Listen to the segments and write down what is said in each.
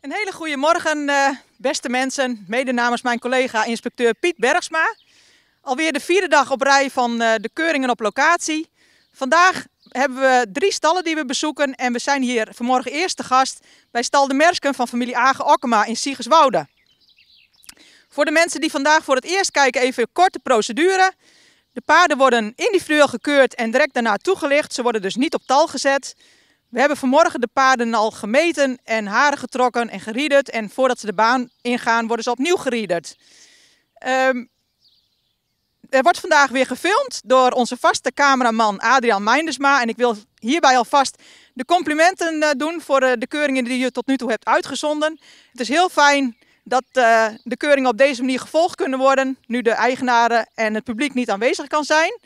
Een hele goede morgen, eh, beste mensen. Mede namens mijn collega inspecteur Piet Bergsma. Alweer de vierde dag op rij van eh, de keuringen op locatie. Vandaag hebben we drie stallen die we bezoeken. En we zijn hier vanmorgen eerst te gast bij Stal de Mersken van familie Agen Okkema in Siegerswoude. Voor de mensen die vandaag voor het eerst kijken, even korte procedure. De paarden worden individueel gekeurd en direct daarna toegelicht. Ze worden dus niet op tal gezet. We hebben vanmorgen de paarden al gemeten en haren getrokken en geriederd. En voordat ze de baan ingaan, worden ze opnieuw geriederd. Ehm, er wordt vandaag weer gefilmd door onze vaste cameraman Adriaan Meindersma. En ik wil hierbij alvast de complimenten eh, doen voor eh, de keuringen die je tot nu toe hebt uitgezonden. Het is heel fijn dat eh, de keuringen op deze manier gevolgd kunnen worden, nu de eigenaren en het publiek niet aanwezig kan zijn.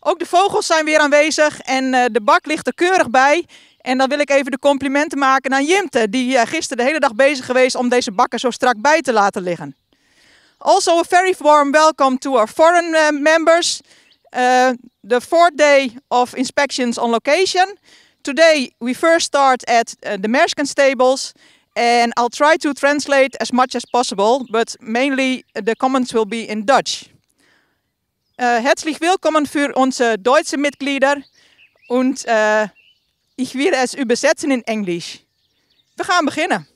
Ook de vogels zijn weer aanwezig en de bak ligt er keurig bij. En dan wil ik even de complimenten maken aan Jimte, die eh, gisteren de hele dag bezig geweest om deze bakken zo strak bij te laten liggen. Also a very warm welcome to our foreign eh, members. Uh, the fourth day of inspections on location. Today we first start at the Mersken stables and I'll try to translate as much as possible, but mainly the comments will be in Dutch. herzlich willkommen für unsere deutsche Mitglieder und Ich werde es übersetzen in Englisch. We gaan beginnen.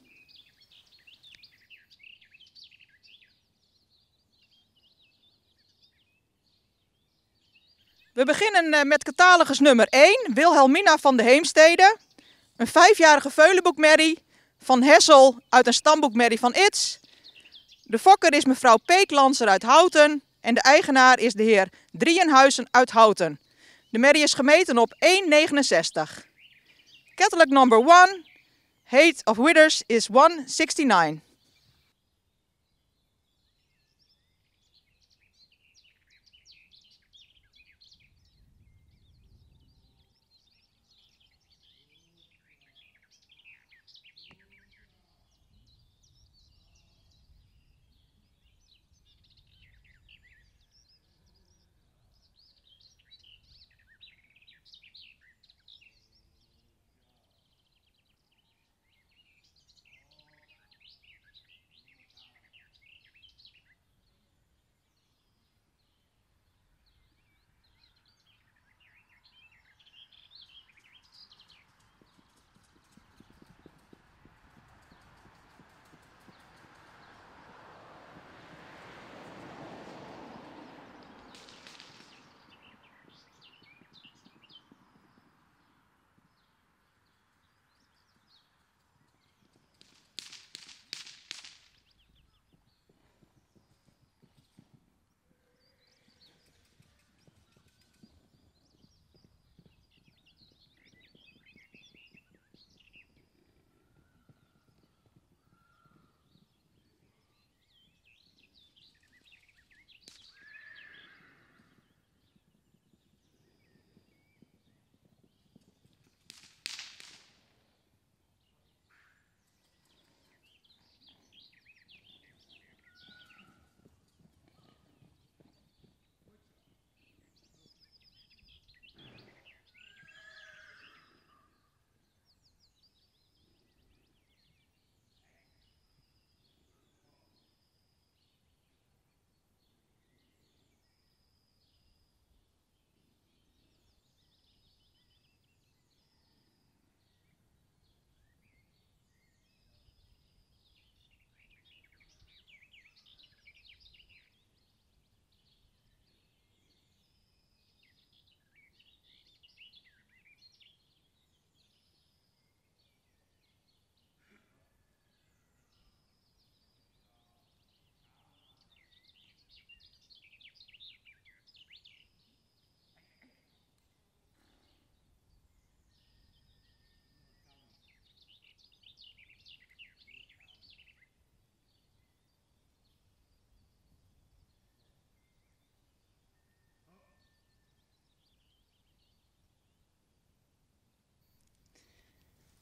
We beginnen eh, met catalogus nummer 1, Wilhelmina van de Heemstede. Een vijfjarige veulenboekmerrie van Hessel uit een stamboekmerrie van Itz. De fokker is mevrouw Peeklanser uit Houten en de eigenaar is de heer Drieënhuizen uit Houten. De merrie is gemeten op 1,69. Catholic number 1, Hate of Withers, is 169.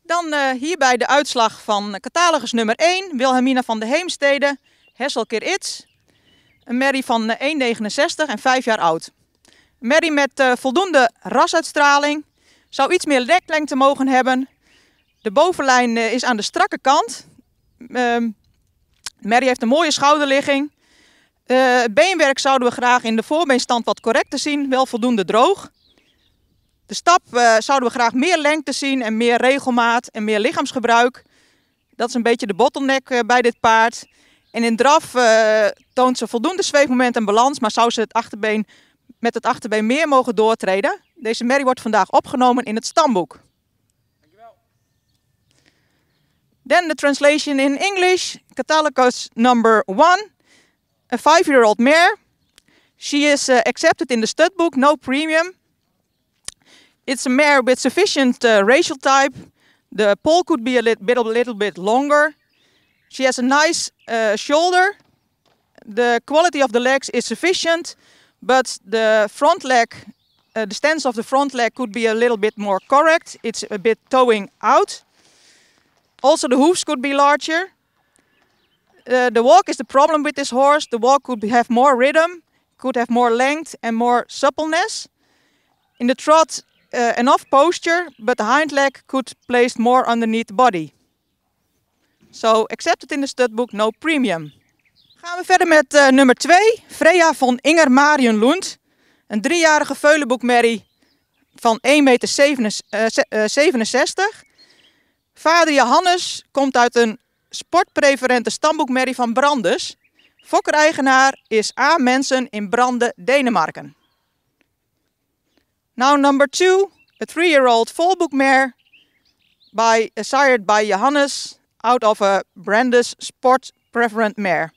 Dan eh, hierbij de uitslag van catalogus nummer 1, Wilhelmina van de Heemstede, Hesselkeer Its. Een merrie van 1,69 eh, en 5 jaar oud. Een merrie met eh, voldoende rasuitstraling, zou iets meer reklengte mogen hebben. De bovenlijn is aan de strakke kant. Ehm, merrie heeft een mooie schouderligging. beenwerk zouden we graag in de voorbeenstand wat te zien, wel voldoende droog. De stap eh, zouden we graag meer lengte zien en meer regelmaat en meer lichaamsgebruik. Dat is een beetje de bottleneck eh, bij dit paard. En in draf eh, toont ze voldoende zweefmoment en balans, maar zou ze het achterbeen, met het achterbeen meer mogen doortreden. Deze merrie wordt vandaag opgenomen in het stamboek. Dankjewel. Then the translation in English, Catalogos number one, a five-year-old mare. She is accepted in the studbook, no premium. It's a mare with sufficient uh, racial type. The poll could be a little bit, a little bit longer. She has a nice uh, shoulder. The quality of the legs is sufficient, but the front leg, uh, the stance of the front leg could be a little bit more correct. It's a bit towing out. Also the hooves could be larger. Uh, the walk is the problem with this horse. The walk could have more rhythm, could have more length and more suppleness. In the trot, uh, enough posture, but the hind leg could placed more underneath the body. So accepted in the studbook, no premium. Gaan we verder met eh, nummer 2, Freya van Inger Marion Lund. Een driejarige veulenboekmerrie van 1,67 meter. Eh, Vader Johannes komt uit een sportpreferente stamboekmerrie van Brandes. Fokker-eigenaar is A. Mensen in Branden, Denemarken. Now number two, a three-year-old mare, by, uh, sired by Johannes out of a Brandis sport preferent mare.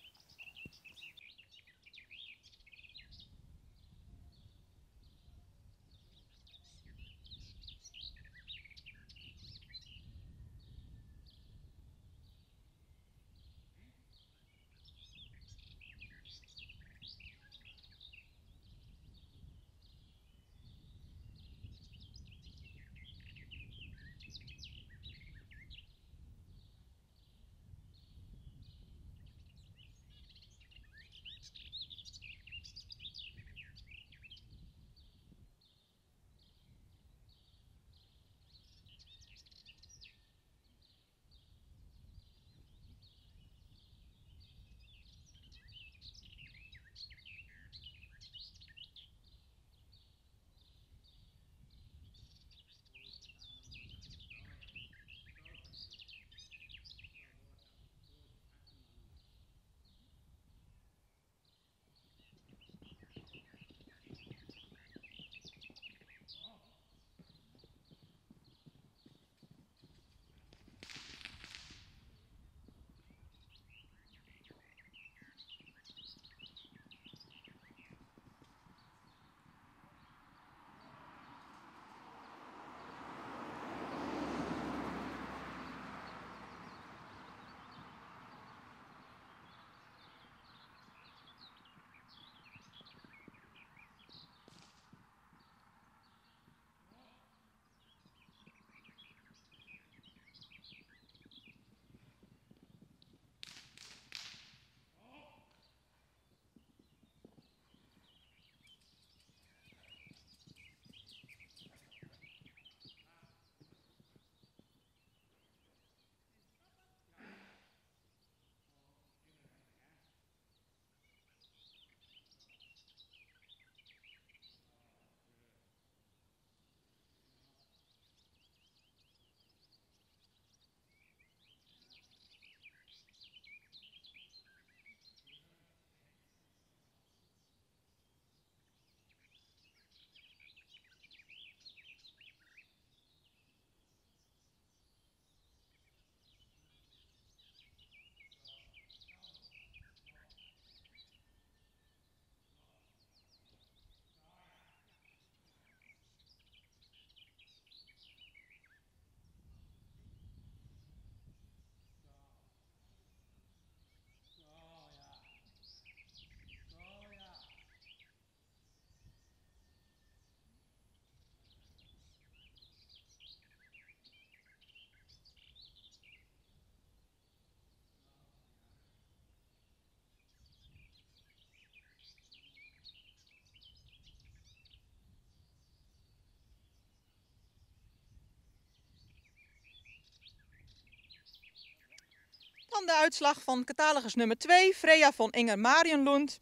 van de uitslag van catalogus nummer 2, Freya van Inger Marienlund.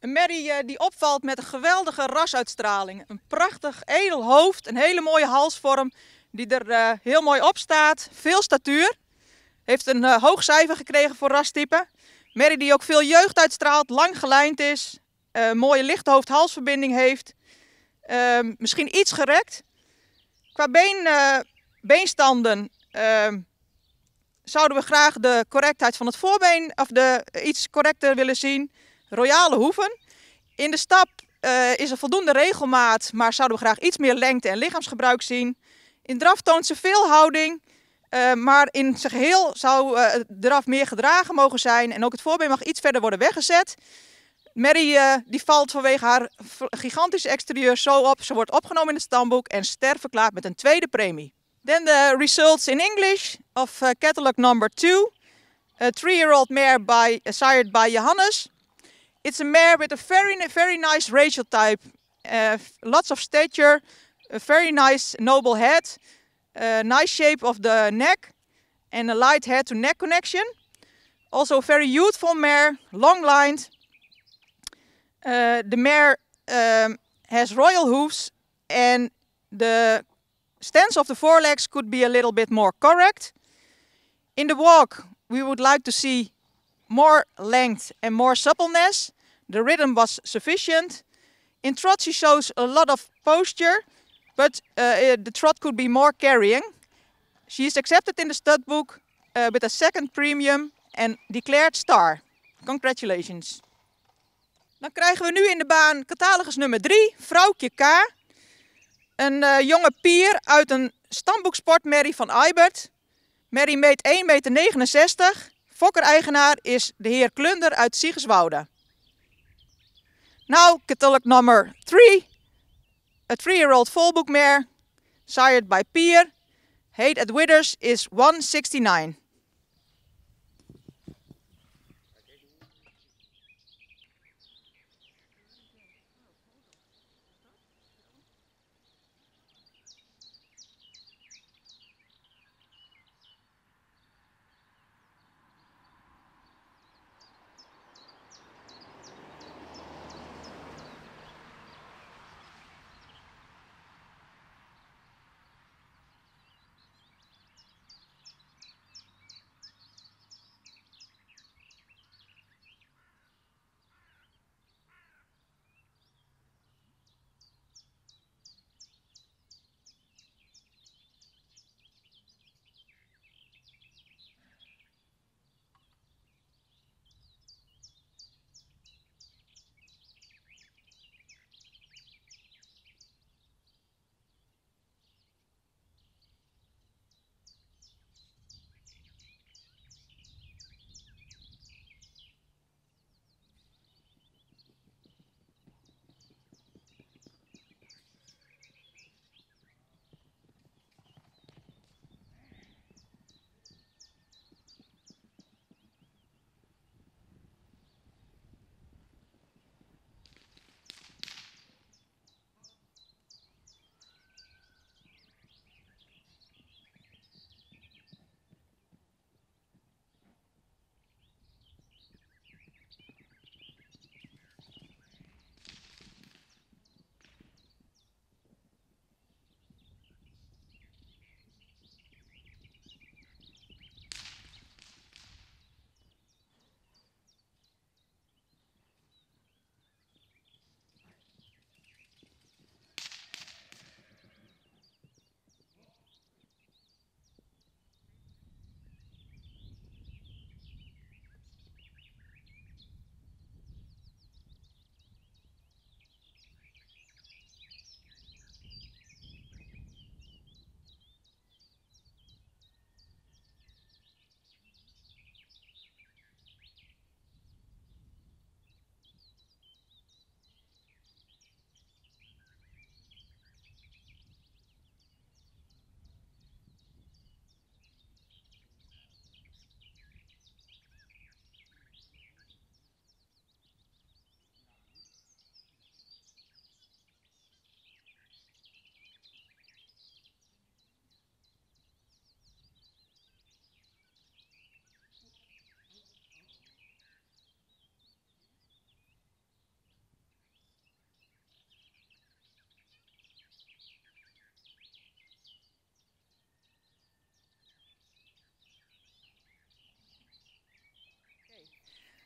Een merrie eh, die opvalt met een geweldige rasuitstraling. Een prachtig edel hoofd, een hele mooie halsvorm die er eh, heel mooi op staat. Veel statuur. Heeft een eh, hoog cijfer gekregen voor rastype. Merrie die ook veel jeugd uitstraalt, lang gelijnd is. Een mooie lichte halsverbinding heeft. Ehm, misschien iets gerekt. Qua been, beenstanden ehm, zouden we graag de correctheid van het voorbeen of de, eh, iets correcter willen zien. Royale hoeven. In de stap eh, is er voldoende regelmaat, maar zouden we graag iets meer lengte en lichaamsgebruik zien. In draf toont ze veel houding, eh, maar in zijn geheel zou uh, het draf meer gedragen mogen zijn. En ook het voorbeen mag iets verder worden weggezet. Mary die valt vanwege haar gigantische exterieur zo op. Ze wordt opgenomen in het stamboek en ster verklaard met een tweede premie. Then the results in English of uh, catalog number two, a three-year-old mare by, uh, sired by Johannes. It's a mare with a very, very nice racial type, uh, lots of stature, a very nice noble head, a nice shape of the neck, and a light head-to-neck connection. Also a very youthful mare, long-lined. Uh, the mare um, has royal hooves and the stance of the forelegs could be a little bit more correct. In the walk, we would like to see more length and more suppleness. The rhythm was sufficient. In trot, she shows a lot of posture, but uh, uh, the trot could be more carrying. She is accepted in the stud book uh, with a second premium and declared star. Congratulations. Dan krijgen we nu in de baan catalogus nummer 3, vrouwtje K. Een eh, jonge pier uit een stamboeksport Mary van Eibert. Mary meet 1,69 meter. Fokker-eigenaar is de heer Klunder uit Ziegeswoude. Nou, catalog nummer 3. A 3-year-old volboekmare, sired by Pier. Heet at is 169.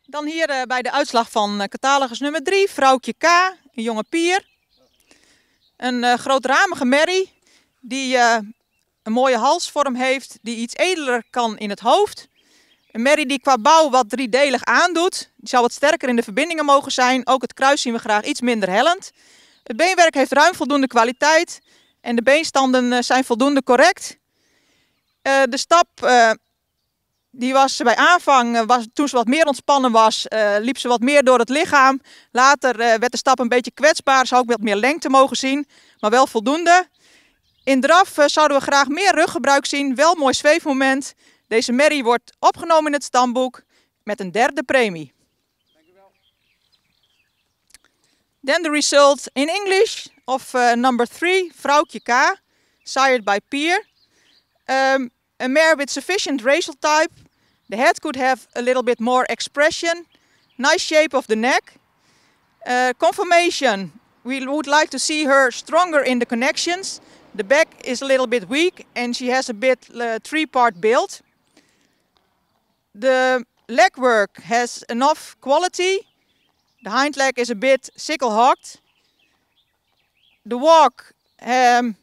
Dan hier eh, bij de uitslag van uh, catalogus nummer 3, vrouwtje K, een jonge pier. Een eh, grootramige merrie die een mooie halsvorm heeft, die iets edeler kan in het hoofd. Een merrie die qua bouw wat driedelig aandoet. Die zou wat sterker in de verbindingen mogen zijn. Ook het kruis zien we graag iets minder hellend. Het beenwerk heeft ruim voldoende kwaliteit en de beenstanden zijn voldoende correct. de stap die was bij aanvang, eh, was, toen ze wat meer ontspannen was, eh, liep ze wat meer door het lichaam. Later eh, werd de stap een beetje kwetsbaar, zou ook wat meer lengte mogen zien, maar wel voldoende. In draf zouden we graag meer ruggebruik zien, wel mooi zweefmoment. Deze merrie wordt opgenomen in het stamboek met een derde premie. Then the result in English of number 3, vrouwtje K, sired by Pier. een ehm, a mare with sufficient racial type The head could have a little bit more expression, nice shape of the neck. Uh, conformation, we would like to see her stronger in the connections. The back is a little bit weak and she has a bit uh, three-part build. The leg work has enough quality. The hind leg is a bit sickle-hocked. The walk, um,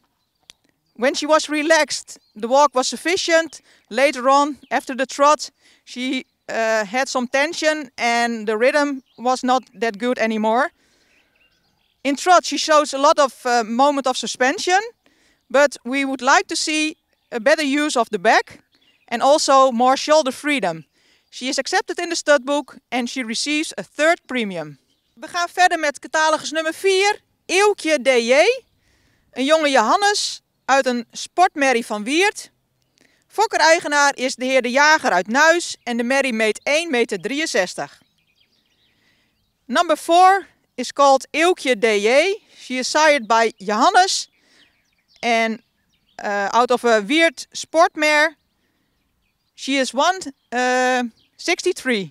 when she was relaxed, the walk was sufficient. Later on, after the trot, She uh, had some tension and the rhythm was not that good anymore. In trot, she shows a lot of uh, moment of suspension, but we would like to see a better use of the back and also more shoulder freedom. She is accepted in the stud book and she receives a third premium. We gaan verder met catalogus nummer 4, Eeuwkje DJ. Een jonge Johannes uit een sportmerrie van Wiert. Fokker-eigenaar is de heer De Jager uit Nuis en de merrie meet 1,63 meter. Number 4 is called Eelkje DJ. She is sired by Johannes and uh, eh, out of a weird sportmare. She is 163. Uh, eh,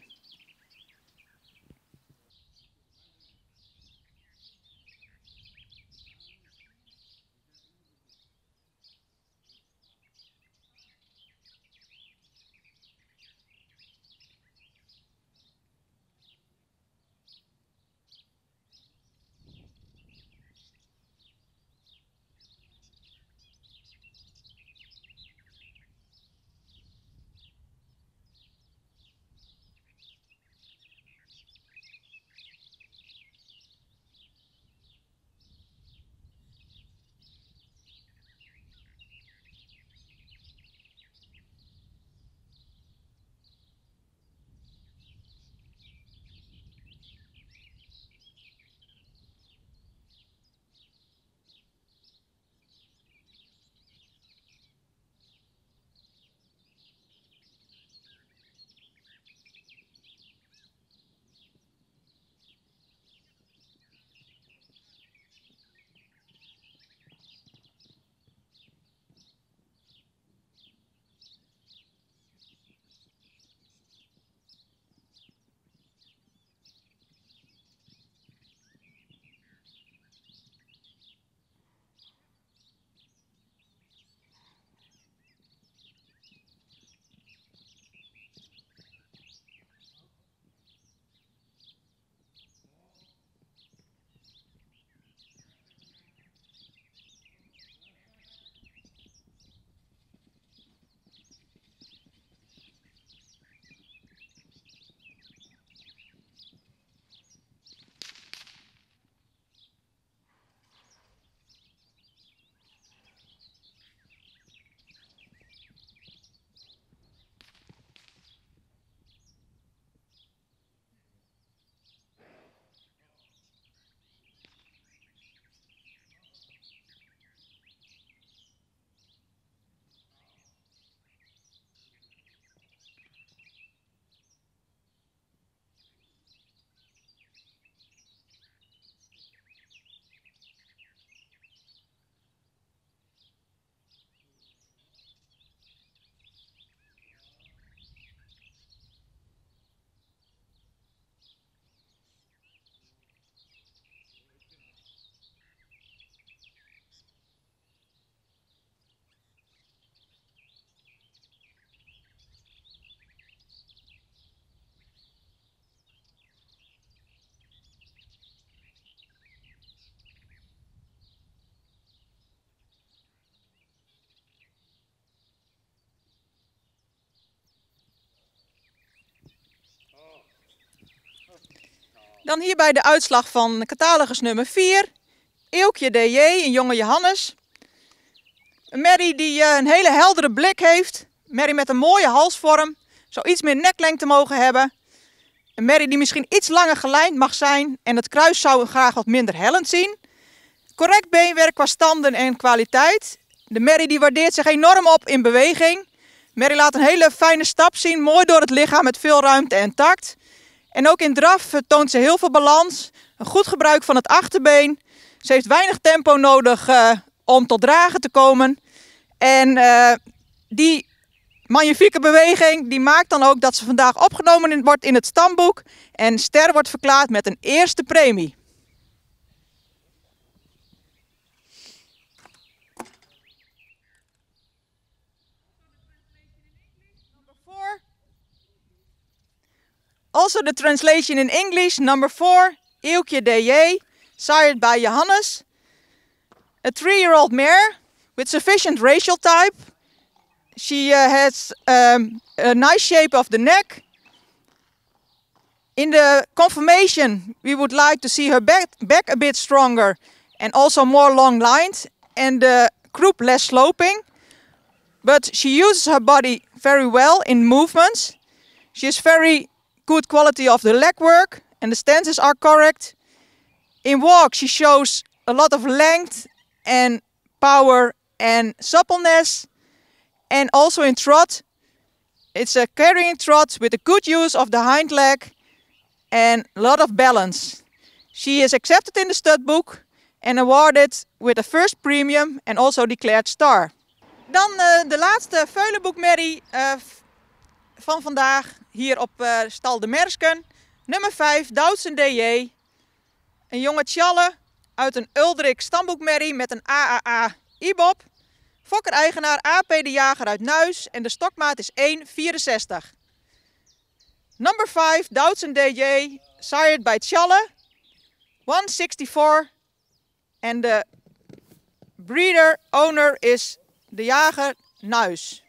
Dan hierbij de uitslag van catalogus nummer 4. Eelkje DJ, een jonge Johannes. Een merrie die eh, een hele heldere blik heeft. Een met een mooie halsvorm. Zou iets meer neklengte mogen hebben. Een merrie die misschien iets langer gelijnd mag zijn. En het kruis zou graag wat minder hellend zien. Correct beenwerk qua standen en kwaliteit. De merrie die waardeert zich enorm op in beweging. Merrie laat een hele fijne stap zien. Mooi door het lichaam met veel ruimte en tact. En ook in draf eh, toont ze heel veel balans, een goed gebruik van het achterbeen. Ze heeft weinig tempo nodig eh, om tot dragen te komen. En eh, die magnifieke beweging die maakt dan ook dat ze vandaag opgenomen wordt in het stamboek. En Ster wordt verklaard met een eerste premie. Also the translation in English, number four, Ilke D.J., sired by Johannes, a three-year-old mare with sufficient racial type. She uh, has um, a nice shape of the neck. In the confirmation, we would like to see her back, back a bit stronger and also more long lined and the uh, croup less sloping. But she uses her body very well in movements. She is very good quality of the legwork and the stances are correct. In walk, she shows a lot of length and power and suppleness. And also in trot, it's a carrying trot with a good use of the hind leg and a lot of balance. She is accepted in the stud book and awarded with a first premium and also declared star. Dan uh, de laatste Mary uh, van vandaag hier op eh, Stal de Mersken. Nummer 5, Doutsen DJ. Een jonge Tjalle uit een Uldrik stamboekmerrie met een AAA IBOP. Fokker-eigenaar AP de Jager uit Nuis en de stokmaat is 1,64. Number 5, Doutsen DJ, sired by Tjalle. 164. En de breeder, owner is de jager Nuis.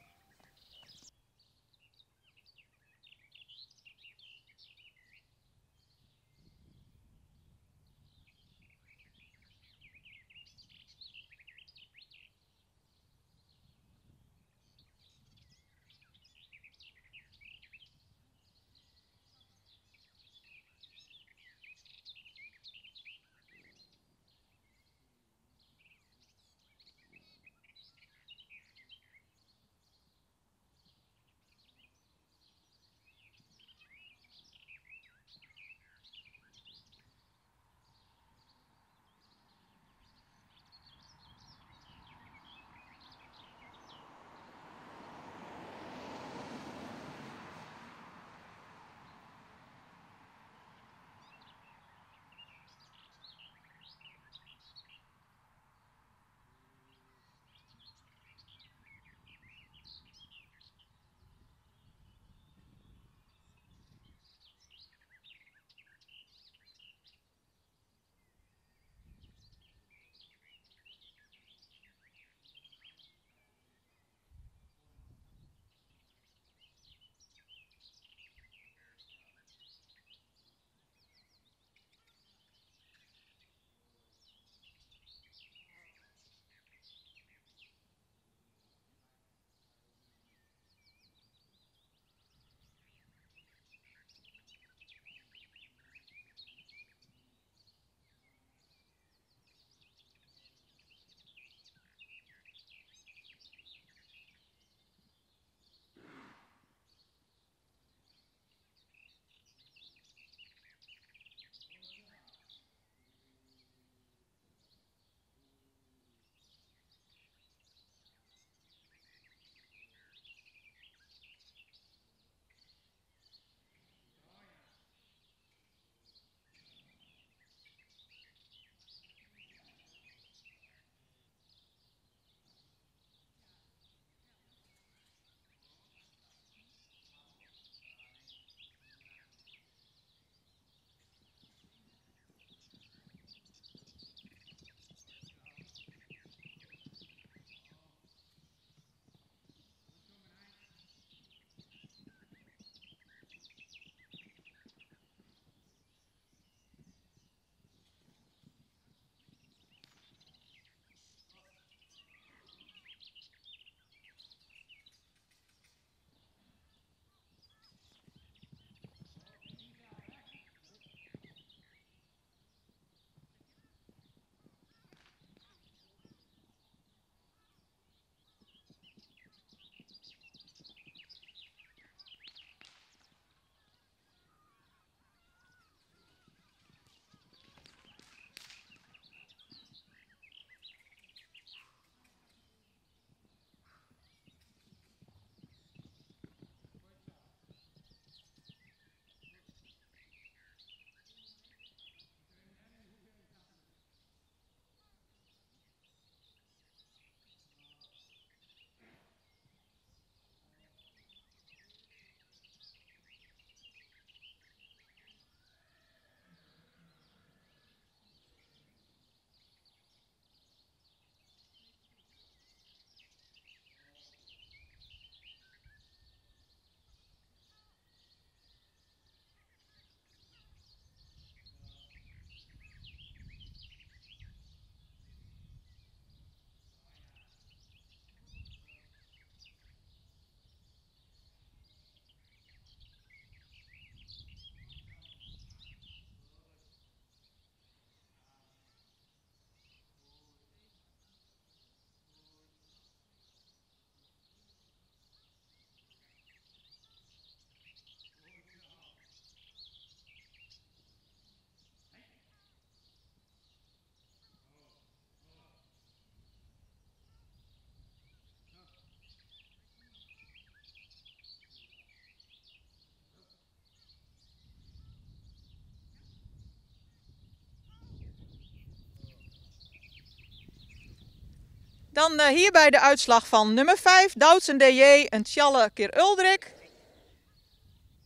Dan eh, hierbij de uitslag van nummer 5. Doutzen DJ, een Tjalle keer Uldrik.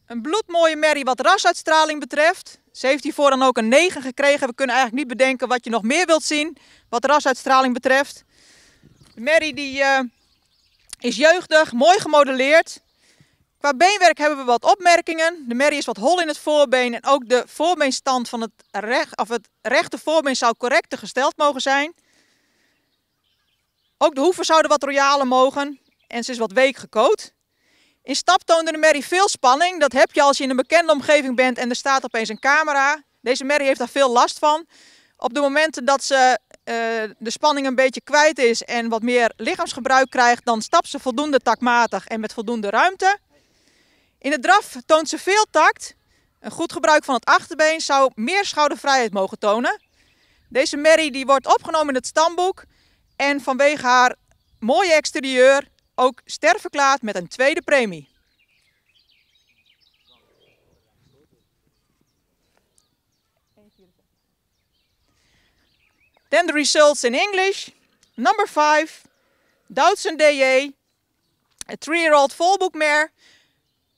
Een bloedmooie merrie wat rasuitstraling betreft. Ze heeft hiervoor dan ook een 9 gekregen. We kunnen eigenlijk niet bedenken wat je nog meer wilt zien wat rasuitstraling betreft. De merrie die, eh, is jeugdig, mooi gemodelleerd. Qua beenwerk hebben we wat opmerkingen. De merrie is wat hol in het voorbeen en ook de voorbeenstand van het, recht, of het rechte voorbeen zou correcter gesteld mogen zijn. Ook de hoeven zouden wat royaler mogen en ze is wat week gekoot. In stap toonde de merrie veel spanning. Dat heb je als je in een bekende omgeving bent en er staat opeens een camera. Deze merrie heeft daar veel last van. Op de momenten dat ze eh, de spanning een beetje kwijt is en wat meer lichaamsgebruik krijgt, dan stapt ze voldoende takmatig en met voldoende ruimte. In de draf toont ze veel tact. Een goed gebruik van het achterbeen zou meer schoudervrijheid mogen tonen. Deze merrie die wordt opgenomen in het stamboek en vanwege haar mooie exterieur ook sterverklaard met een tweede premie. Then the results in English. Number 5, Doutzen DJ, a three-year-old fallbook mare.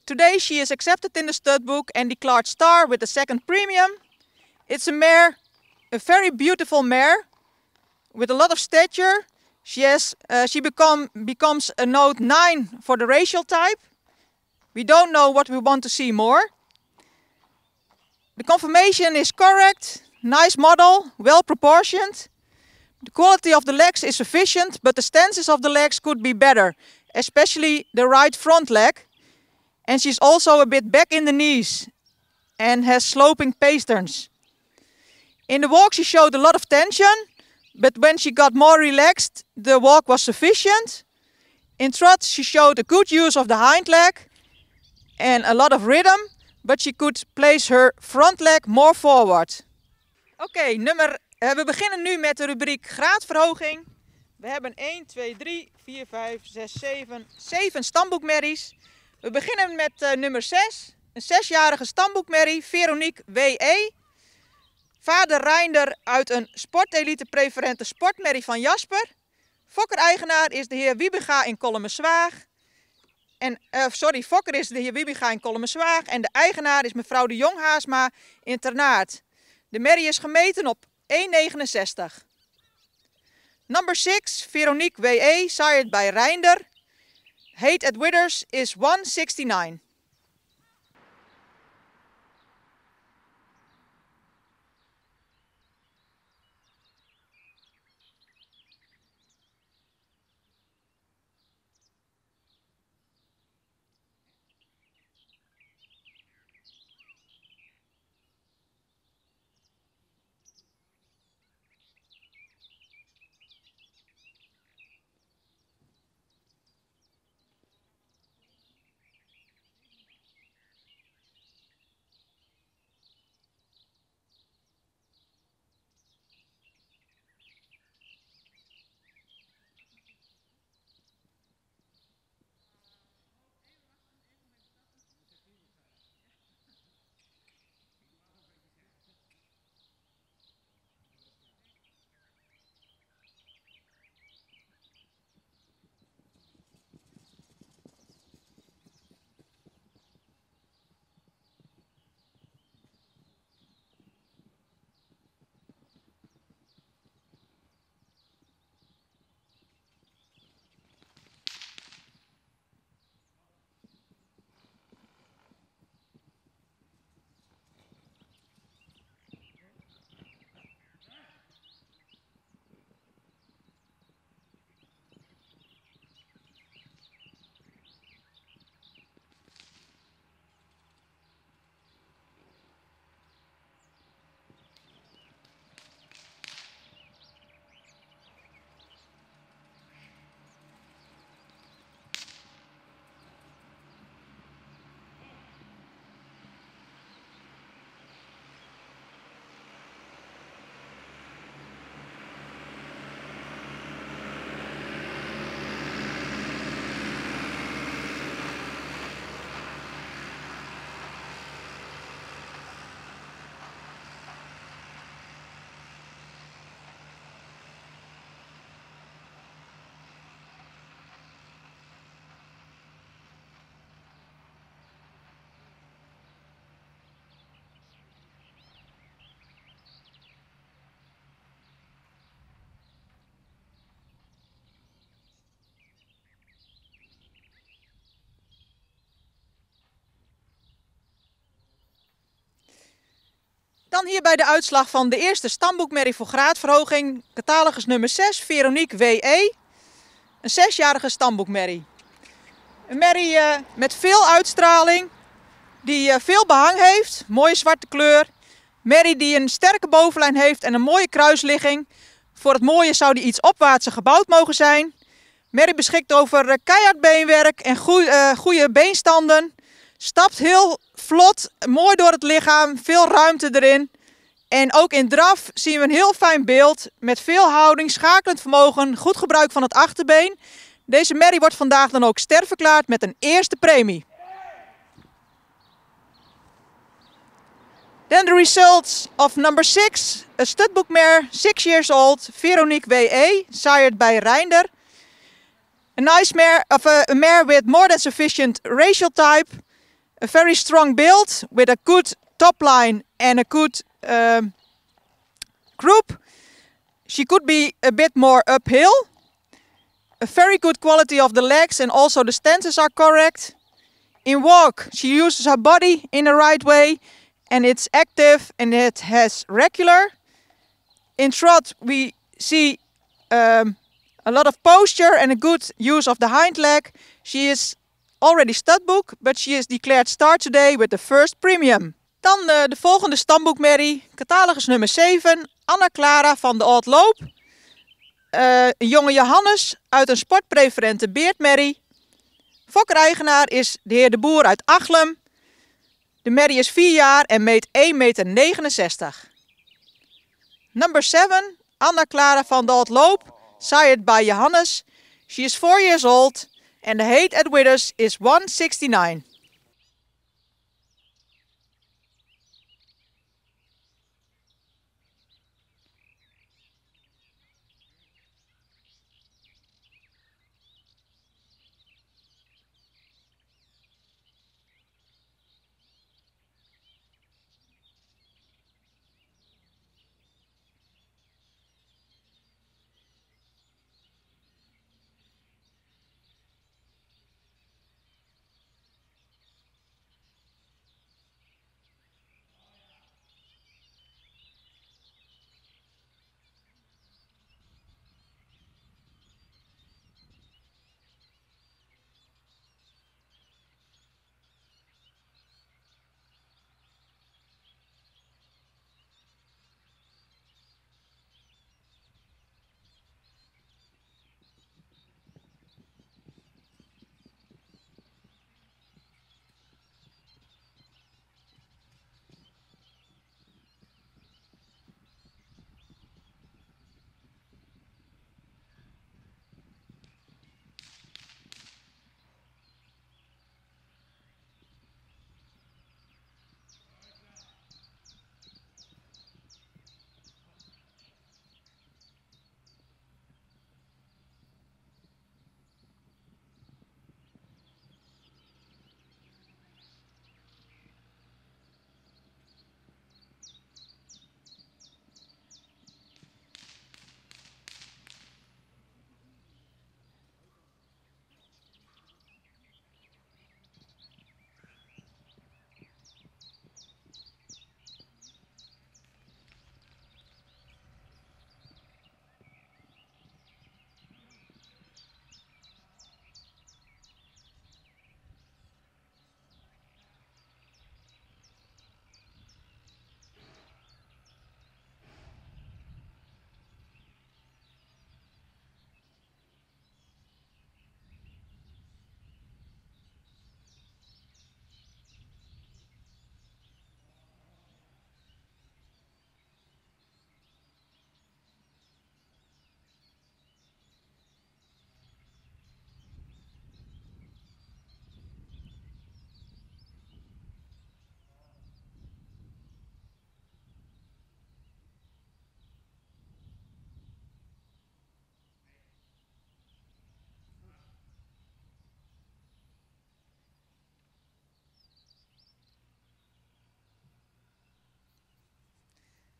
Today she is accepted in the studbook and declared star with the second premium. It's a mare, a very beautiful mare, with a lot of stature. She, has, uh, she become, becomes a node 9 for the racial type. We don't know what we want to see more. The conformation is correct, nice model, well proportioned. The quality of the legs is sufficient, but the stances of the legs could be better, especially the right front leg. And she's also a bit back in the knees and has sloping pasterns. In the walk she showed a lot of tension, But when she got more relaxed, the walk was sufficient. In trot, she showed a good use of the hind leg and a lot of rhythm, but she could place her front leg more forward. Oké, nummer. Eh, we beginnen nu met de rubriek graadverhoging. We hebben 1, 2, 3, 4, 5, 6, 7, 7 stamboekmerries. We beginnen met uh, nummer 6. Een zesjarige stamboekmerrie, Veronique W.E. Vader Reinder uit een sportelite preferente sportmerrie van Jasper. Fokker-eigenaar is de heer Wiebega in Kolmenswaag. En, eh, sorry, Fokker is de heer Wiebega in Kolmenswaag. En de eigenaar is mevrouw de Jong Haasma in Ternaard. De merrie is gemeten op 1,69. Number 6, Veronique W.E., sired by Reinder. heet at Withers is 169. Hier bij de uitslag van de eerste stamboekmerrie voor graadverhoging, catalogus nummer 6, Veronique W.E., een zesjarige stamboekmerrie. Een merrie eh, met veel uitstraling, die eh, veel behang heeft, mooie zwarte kleur. Merrie die een sterke bovenlijn heeft en een mooie kruisligging. Voor het mooie zou die iets opwaartse gebouwd mogen zijn. Merrie beschikt over eh, keihard beenwerk en goede beenstanden. Stapt heel vlot, mooi door het lichaam, veel ruimte erin. En ook in draf zien we een heel fijn beeld met veel houding, schakelend vermogen, goed gebruik van het achterbeen. Deze Mary wordt vandaag dan ook ster met een eerste premie. Then the results of number 6, a studbook mare, 6 years old, Veronique W.E., sired by Reinder. A nice mare, of a, a mare with more than sufficient racial type, a very strong build with a good top line and a good um, group. She could be a bit more uphill. A very good quality of the legs and also the stances are correct. In walk, she uses her body in the right way and it's active and it has regular. In trot, we see um, a lot of posture and a good use of the hind leg. She is Already studbook, but she is declared star today with the first premium. Dan eh, de volgende stamboekmerrie, catalogus nummer 7, Anna-Clara van de Old Loop. Eh, jonge Johannes uit een sportpreferente Mary. Fokker-eigenaar is de heer De Boer uit Achlem. De merrie is 4 jaar en meet 1,69 meter. Number 7, Anna-Clara van de Old Loop, sired by Johannes. She is 4 years old. and the height at Withers is 169.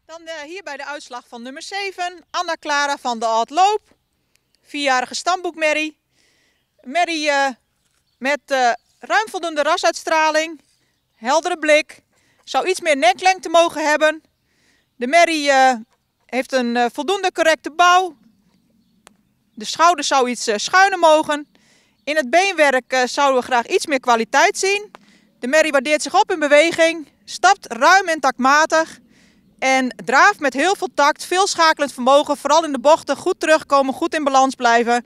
Dan eh, hier bij de uitslag van nummer 7. Anna-Clara van de Adloop. Vierjarige stamboek Mary. Mary eh, met uh, ruim voldoende rasuitstraling. Heldere blik. Zou iets meer neklengte mogen hebben. De Mary heeft een voldoende correcte bouw. De schouder zou iets schuiner mogen. In het beenwerk zouden we graag iets meer kwaliteit zien. De Mary waardeert zich op in beweging. Stapt ruim en takmatig. En draaft met heel veel tact, veel schakelend vermogen, vooral in de bochten, goed terugkomen, goed in balans blijven.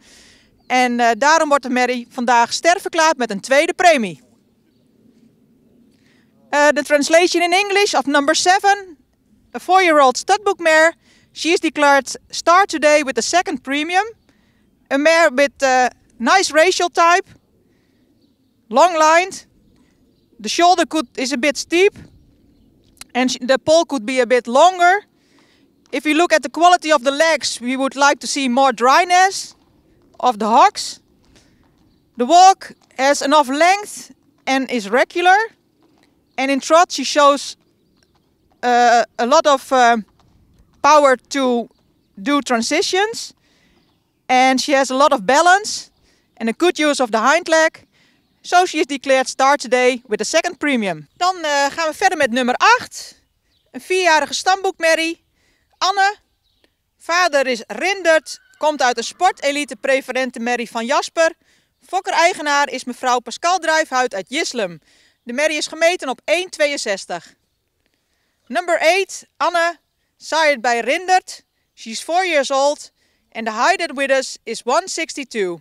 En eh, daarom wordt de Mary vandaag ster verklaard met een tweede premie. Eh, de translation in English of number 7, a four-year-old studbook mare. She is declared star today with the second premium. A mare with eh, nice racial type, long lined. The shoulder is a bit steep, and the pole could be a bit longer. If you look at the quality of the legs, we would like to see more dryness of the hocks. The walk has enough length and is regular. And in trot, she shows uh, a lot of uh, power to do transitions. And she has a lot of balance and a good use of the hind leg. Socius declared start today with a second premium. Dan eh, gaan we verder met nummer 8. Een vierjarige stamboekmerrie. Anne, vader is Rindert, komt uit een sportelite preferente merrie van Jasper. Fokker-eigenaar is mevrouw Pascal Drijfhuid uit Jislum. De merrie is gemeten op 1,62. Nummer 8, Anne, sired bij Rindert. She's 4 years old and the height at with us is 162.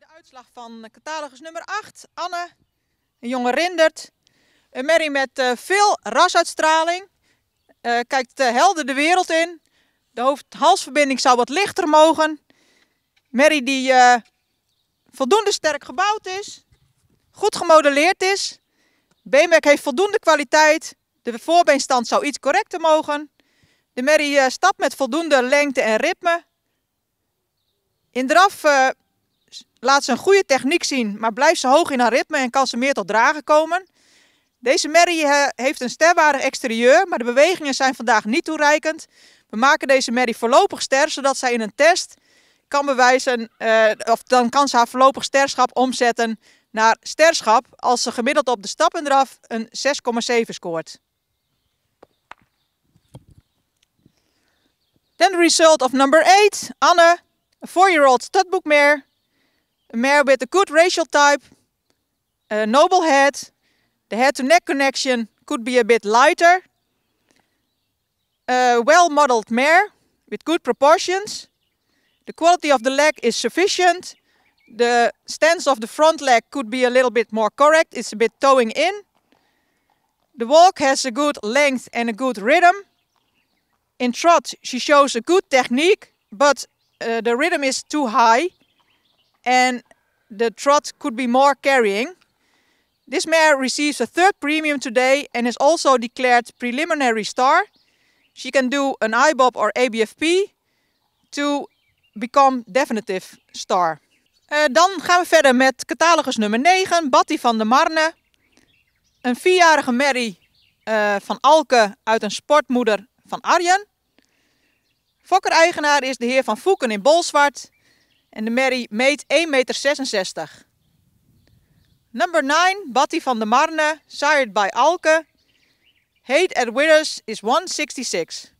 de uitslag van eh, catalogus nummer 8. Anne, een jonge Rindert. Een merrie met eh, veel rasuitstraling. Eh, kijkt helder de wereld in. De hoofd-halsverbinding zou wat lichter mogen. Merrie die voldoende sterk gebouwd is. Goed gemodelleerd is. beenwerk heeft voldoende kwaliteit. De voorbeenstand zou iets correcter mogen. De merrie stapt met voldoende lengte en ritme. In draf laat ze een goede techniek zien, maar blijft ze hoog in haar ritme en kan ze meer tot dragen komen. Deze merrie eh, heeft een sterwaardig exterieur, maar de bewegingen zijn vandaag niet toereikend. We maken deze merrie voorlopig ster, zodat zij in een test kan bewijzen, eh, of dan kan ze haar voorlopig sterschap omzetten naar sterschap als ze gemiddeld op de stap en een 6,7 scoort. Then the result of number 8, Anne, a 4-year-old mare. a mare with a good racial type, a noble head, the head-to-neck connection could be a bit lighter, a well-modeled mare with good proportions, the quality of the leg is sufficient, the stance of the front leg could be a little bit more correct, it's a bit towing in, the walk has a good length and a good rhythm. In trot, she shows a good technique, but uh, the rhythm is too high. and the trot could be more carrying. This mare receives a third premium today and is also declared preliminary star. She can do an IBOB or ABFP to become definitive star. Uh, dan gaan we verder met catalogus nummer 9, Batty van de Marne. Een vierjarige merrie eh, van Alke uit een sportmoeder van Arjen. Fokker-eigenaar is de heer Van Voeken in Bolsward. En de Mary meet 1,66 meter. Number 9, Batty van de Marne, sired by Alke. Height at Winners is 166.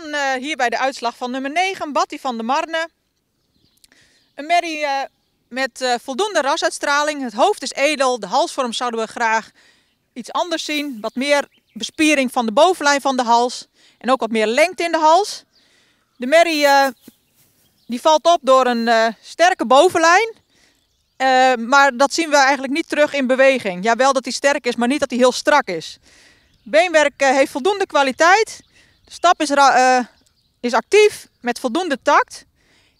dan eh, hier bij de uitslag van nummer 9, Batty van de Marne. Een merrie eh, met eh, voldoende rasuitstraling. Het hoofd is edel, de halsvorm zouden we graag iets anders zien. Wat meer bespiering van de bovenlijn van de hals. En ook wat meer lengte in de hals. De merrie die valt op door een sterke bovenlijn. maar dat zien we eigenlijk niet terug in beweging. Ja, wel dat hij sterk is, maar niet dat hij heel strak is. Beenwerk heeft voldoende kwaliteit. De stap is, eh, is actief met voldoende takt.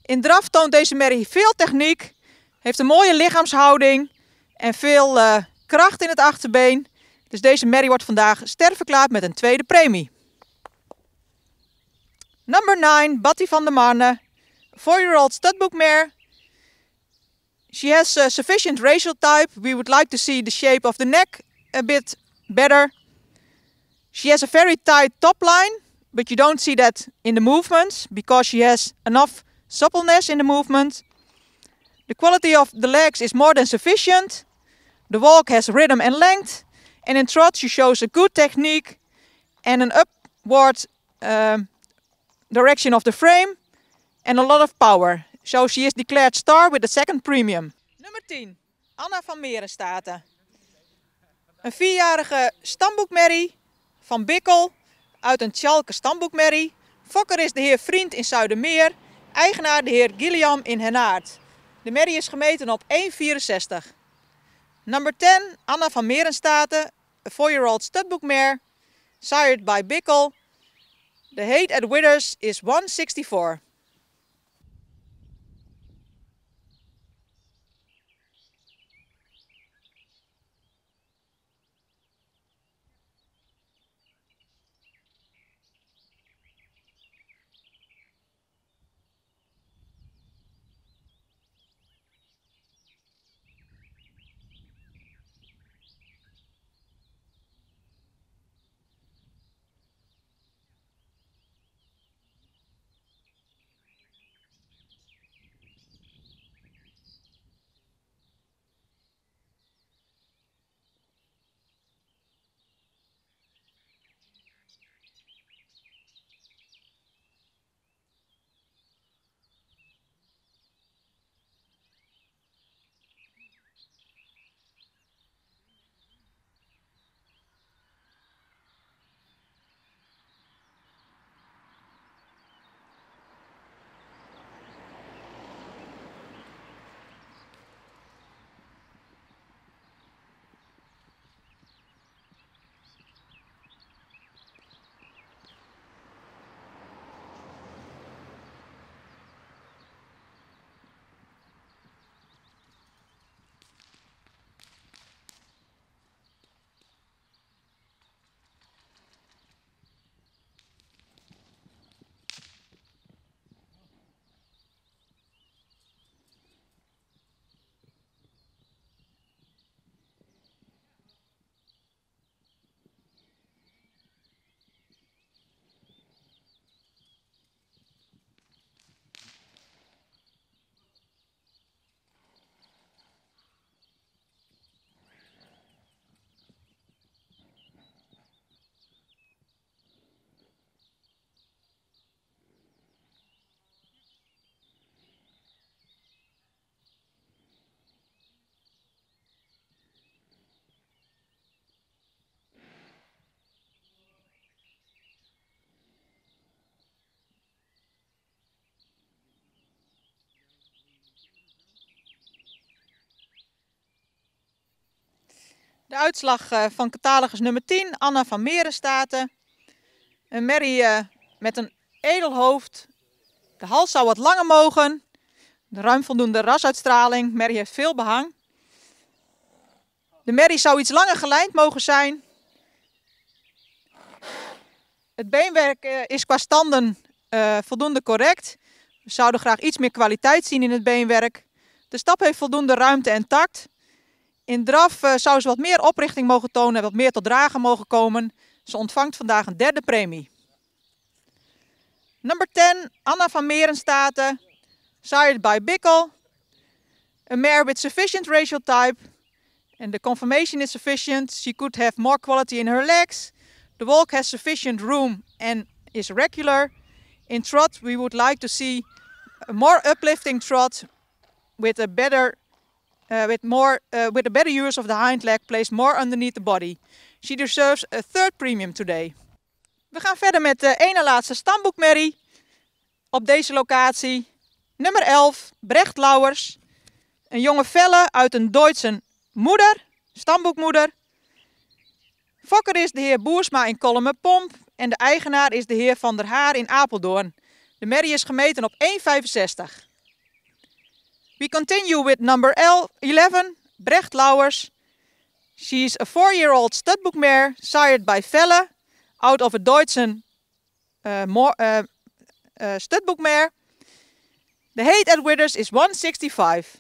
In draf toont deze merrie veel techniek, heeft een mooie lichaamshouding en veel eh, kracht in het achterbeen. Dus deze merrie wordt vandaag sterverklaard met een tweede premie. Number 9, Batty van der Marne, 4-year-old studbook mare. She has a eh, sufficient racial type. We would like to see the shape of the neck a bit better. She has a very tight top line but you don't see that in the movements because she has enough suppleness in the movement. The quality of the legs is more than sufficient. The walk has rhythm and length. And in trot she shows a good technique and an upward um, direction of the frame and a lot of power. So she is declared star with the second premium. Nummer 10. Anna van Merenstaten. Een vierjarige stamboekmerrie van Bikkel uit een Tjalke stamboekmerrie. Fokker is de heer Vriend in Zuidermeer. Eigenaar de heer Gilliam in Henaard. De merrie is gemeten op 1,64. Number 10, Anna van Merenstaten. A 4-year-old studboekmare. Sired by Bickel. The hate at Withers is 164. De uitslag eh, van catalogus nummer 10, Anna van Merenstaten. Een merrie eh, met een edel hoofd. De hals zou wat langer mogen. De ruim voldoende rasuitstraling. Merrie heeft veel behang. De merrie zou iets langer gelijnd mogen zijn. Het beenwerk eh, is qua standen voldoende correct. We zouden graag iets meer kwaliteit zien in het beenwerk. De stap heeft voldoende ruimte en tact in draf eh, zou ze wat meer oprichting mogen tonen en wat meer tot dragen mogen komen. Ze ontvangt vandaag een derde premie. Nummer 10, Anna van Merenstaten, sired by Bickel. A mare with sufficient racial type. And the conformation is sufficient. She could have more quality in her legs. The walk has sufficient room and is regular. In trot, we would like to see a more uplifting trot with a better uh, with more uh, with a better use of the hind leg placed more underneath the body. She deserves a third premium today. We gaan verder met de ene laatste stamboekmerrie op deze locatie. Nummer 11, Brecht Lauwers. Een jonge felle uit een Duitse moeder, stamboekmoeder. Fokker is de heer Boersma in Kolmenpomp en de eigenaar is de heer Van der Haar in Apeldoorn. De merrie is gemeten op 1,65. We continue with number 11, Brecht Lauwers. She is a four-year-old studbook mare sired by Fella, out of a Deutschen uh, more, uh, uh, studbook mare. The height at Withers is 165.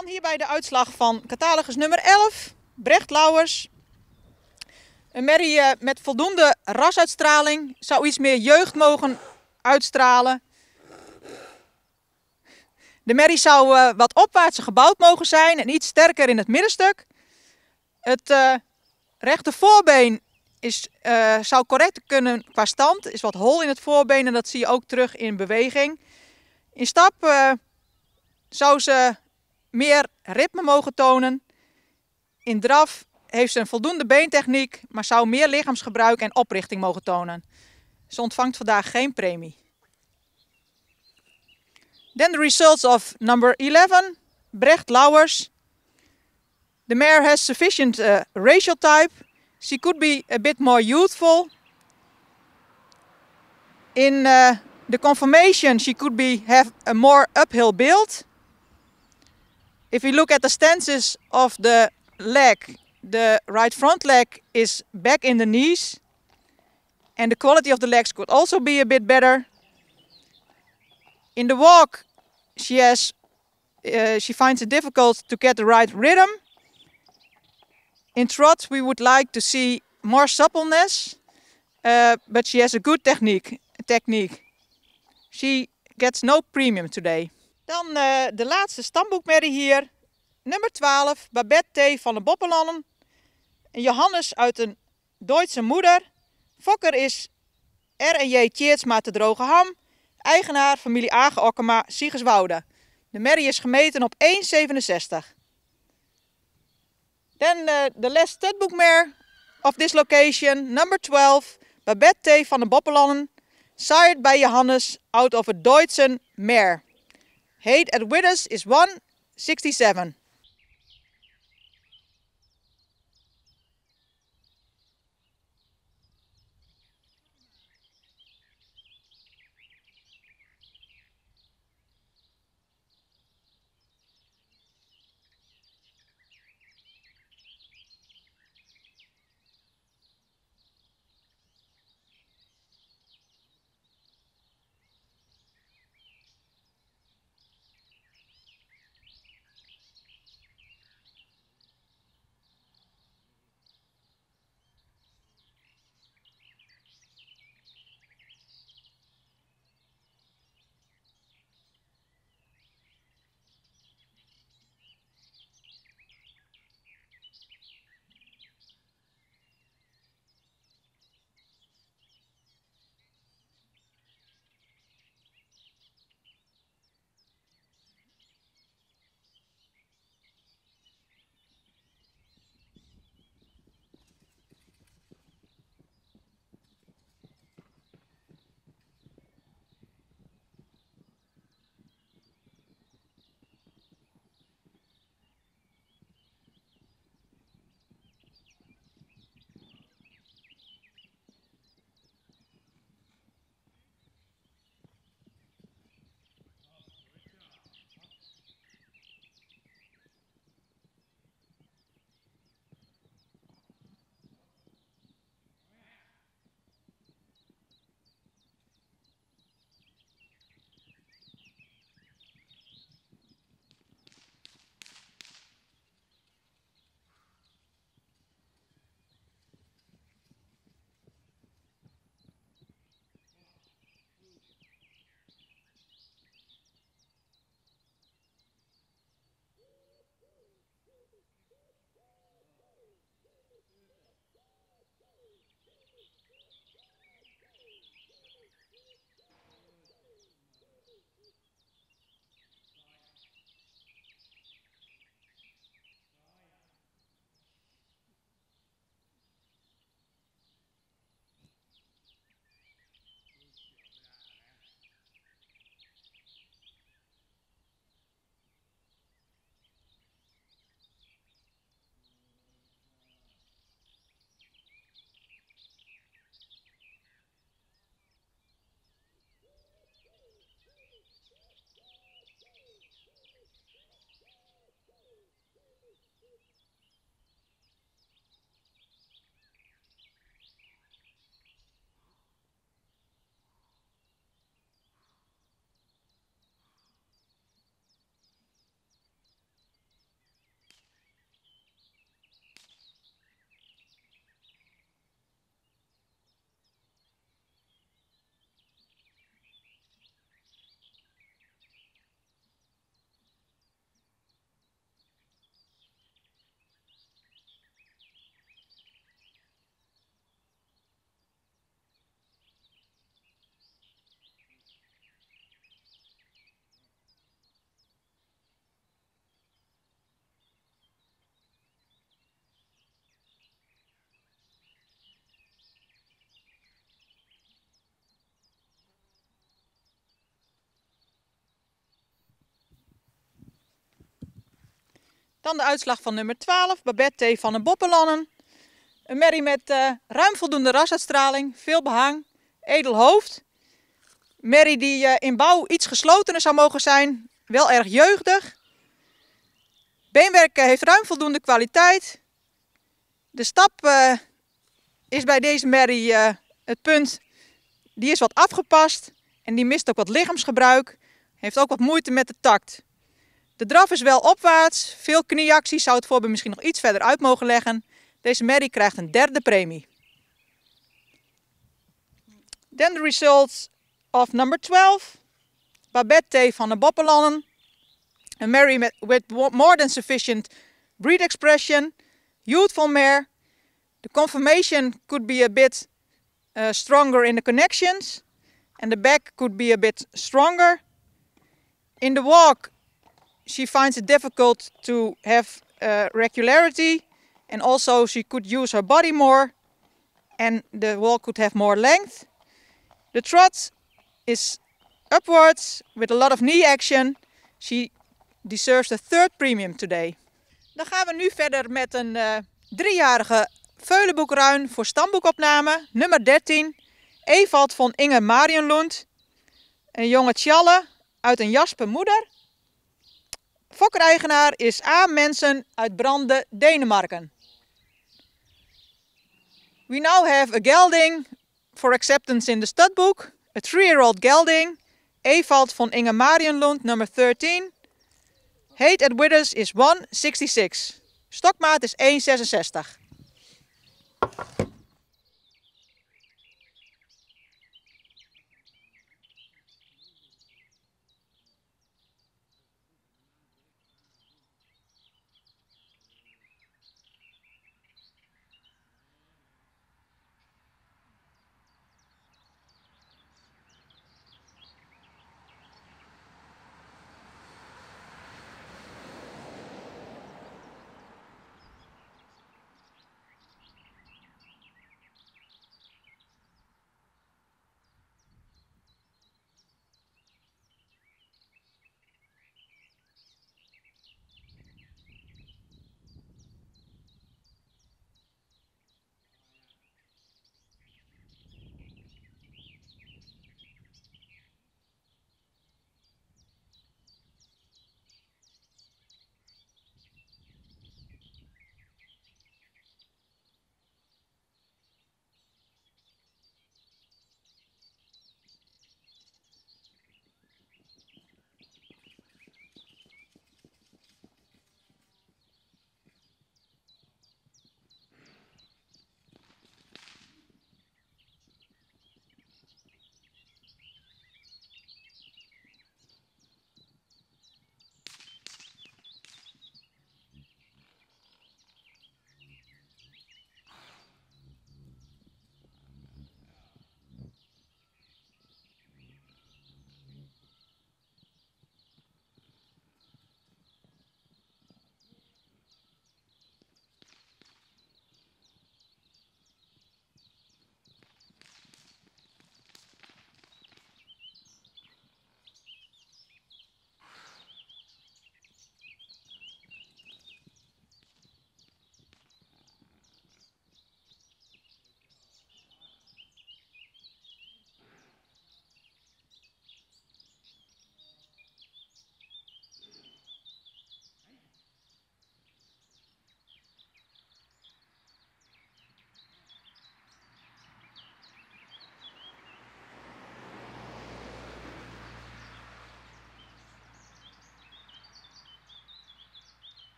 Dan hierbij de uitslag van catalogus nummer 11, Brecht Lauwers. Een merrie eh, met voldoende rasuitstraling. Zou iets meer jeugd mogen uitstralen. De merrie zou eh, wat opwaartse gebouwd mogen zijn en iets sterker in het middenstuk. Het uh, voorbeen is, zou correct kunnen qua stand. Is wat hol in het voorbeen en dat zie je ook terug in beweging. In stap zou ze meer ritme mogen tonen. In draf heeft ze een voldoende beentechniek, maar zou meer lichaamsgebruik en oprichting mogen tonen. Ze ontvangt vandaag geen premie. Then the results of number 11, Brecht Lauwers. The mare has sufficient eh, racial type. She could be a bit more youthful. In eh, the conformation, she could be have a more uphill build. If you look at the stances of the leg, the right front leg is back in the knees and the quality of the legs could also be a bit better. In the walk, she has uh, she finds it difficult to get the right rhythm. In trot, we would like to see more suppleness, uh, but she has a good technique. Technique. She gets no premium today. Dan eh, de laatste stamboekmerrie hier. Nummer 12, Babette T. van de Boppelannen. Johannes uit een Duitse moeder. Fokker is R&J Tjeertsma te droge ham. Eigenaar familie Age Okkema, Siegerswoude. De merrie is gemeten op 1,67. Dan eh, de last of this location, nummer 12, Babette T. van de Boppelannen. Sired bij Johannes out of a Duitse mer. Hate at Withers is 167. Dan de uitslag van nummer 12, Babette van den Boppelannen. Een merrie met eh, ruim voldoende rasuitstraling, veel behang, edel hoofd. Merrie die eh, in bouw iets geslotener zou mogen zijn, wel erg jeugdig. Beenwerk heeft ruim voldoende kwaliteit. De stap eh, is bij deze merrie het punt, die is wat afgepast en die mist ook wat lichaamsgebruik. Heeft ook wat moeite met de takt. De draf is wel opwaarts, veel knieacties zou het voorbeeld misschien nog iets verder uit mogen leggen. Deze Mary krijgt een derde premie. Then the results of number 12. Babette van de Boppelannen. A Mary with more than sufficient breed expression. Youthful mare. The conformation could be a bit uh, stronger in the connections. And the back could be a bit stronger. In the walk she finds it difficult to have uh, regularity and also she could use her body more and the wall could have more length. The trot is upwards with a lot of knee action. She deserves the third premium today. Dan gaan we nu verder met een uh, driejarige veulenboekruin voor stamboekopname, nummer 13. Evald van Inge Marienlund. Een jonge Tjalle uit een jaspen moeder. Fokker-eigenaar is A. Mensen uit Brande, Denemarken. We now have a gelding for acceptance in the studbook, a three-year-old gelding, Evald van Inge Marienlund, nummer 13. Height at Widders is 1,66. Stokmaat is 1,66.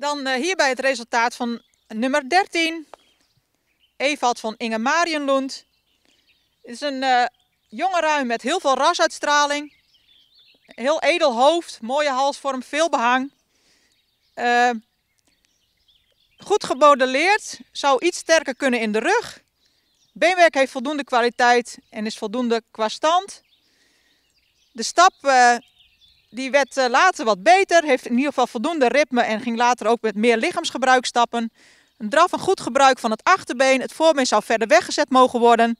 Dan eh, hierbij het resultaat van nummer 13. Evald van Inge Marienlund. Het is een eh, jonge ruim met heel veel rasuitstraling. Heel edel hoofd, mooie halsvorm, veel behang. Eh, goed gemodelleerd, zou iets sterker kunnen in de rug. Beenwerk heeft voldoende kwaliteit en is voldoende qua stand. De stap die werd eh, later wat beter, heeft in ieder geval voldoende ritme en ging later ook met meer lichaamsgebruik stappen. Een draf een goed gebruik van het achterbeen, het voorbeen zou verder weggezet mogen worden.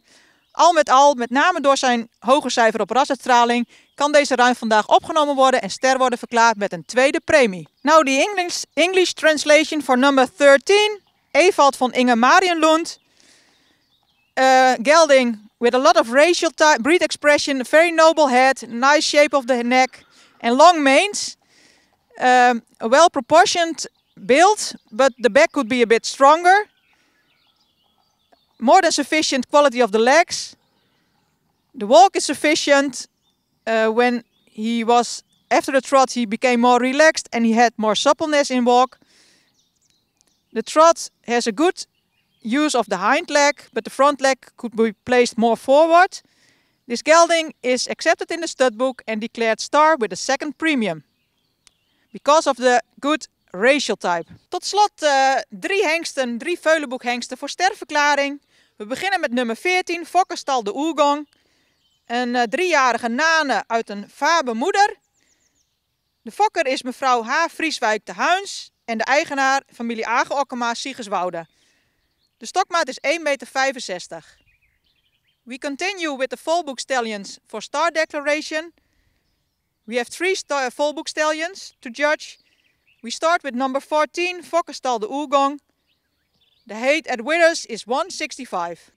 Al met al, met name door zijn hoge cijfer op rasuitstraling, kan deze ruim vandaag opgenomen worden en ster worden verklaard met een tweede premie. Nou, die English, English translation voor number 13, Evald van Inge Marienlund. Uh, eh, gelding with a lot of racial breed expression, very noble head, nice shape of the neck. and long manes. Um, ehm, a well-proportioned build, but the back could be a bit stronger. More than sufficient quality of the legs. The walk is sufficient. Uh, when he was after the trot, he became more relaxed and he had more suppleness in walk. The trot has a good use of the hind leg, but the front leg could be placed more forward. This gelding is accepted in the studbook book and declared star with a second premium. Because of the good racial type. Tot slot eh, drie hengsten, drie veulenboekhengsten voor sterverklaring. We beginnen met nummer 14, fokkerstal de Oergong. Een eh, driejarige nane uit een fabe moeder. De fokker is mevrouw H. Vrieswijk de Huins en de eigenaar familie Okkema Siegerswoude. De stokmaat is 1,65 meter. We continue with the fallbook stallions for star declaration. We have three star uh, stallions to judge. We start with number 14, Fokkestal de Oergong. The height at Withers is 165.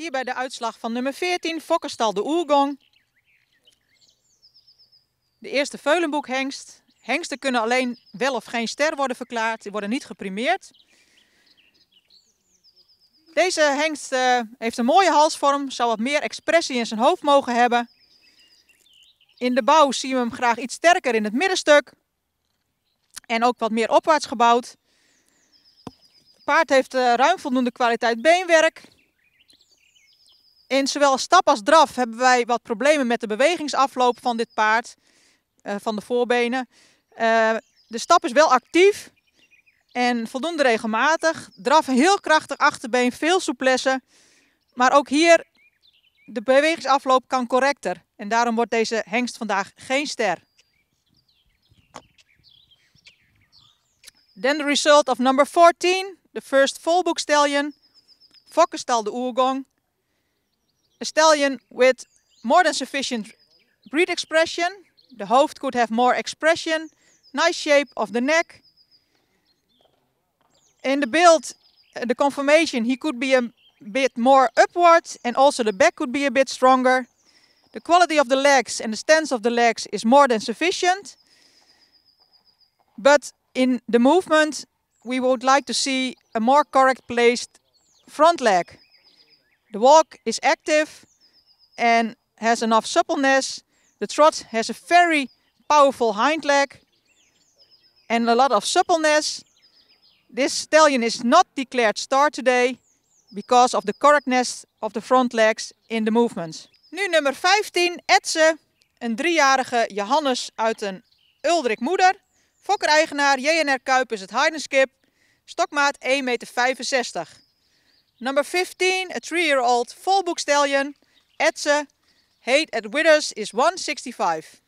Hier bij de uitslag van nummer 14, Fokkerstal de Oergong. De eerste Veulenboekhengst. Hengsten kunnen alleen wel of geen ster worden verklaard. Die worden niet geprimeerd. Deze hengst eh, heeft een mooie halsvorm. Zou wat meer expressie in zijn hoofd mogen hebben. In de bouw zien we hem graag iets sterker in het middenstuk. En ook wat meer opwaarts gebouwd. Het paard heeft eh, ruim voldoende kwaliteit beenwerk. In zowel stap als draf hebben wij wat problemen met de bewegingsafloop van dit paard, eh, van de voorbenen. Eh, de stap is wel actief en voldoende regelmatig. Draf heel krachtig achterbeen, veel souplesse. Maar ook hier, de bewegingsafloop kan correcter. En daarom wordt deze hengst vandaag geen ster. Then the result of number 14, the first full book stallion, de Oergong. A stallion with more than sufficient breed expression. The hoofd could have more expression. Nice shape of the neck. In the build, uh, the conformation, he could be a bit more upward and also the back could be a bit stronger. The quality of the legs and the stance of the legs is more than sufficient. But in the movement, we would like to see a more correct placed front leg. The walk is active and has enough suppleness. The trot has a very powerful hind leg and a lot of suppleness. This stallion is not declared star today because of the correctness of the front legs in the movements. Nu nummer 15, Etse, een driejarige Johannes uit een Uldrik moeder. Fokker-eigenaar JNR Kuipers is het heidenskip. Stokmaat 1,65 meter. Number 15, a three-year-old full book stallion, Etze, height at Withers is 165.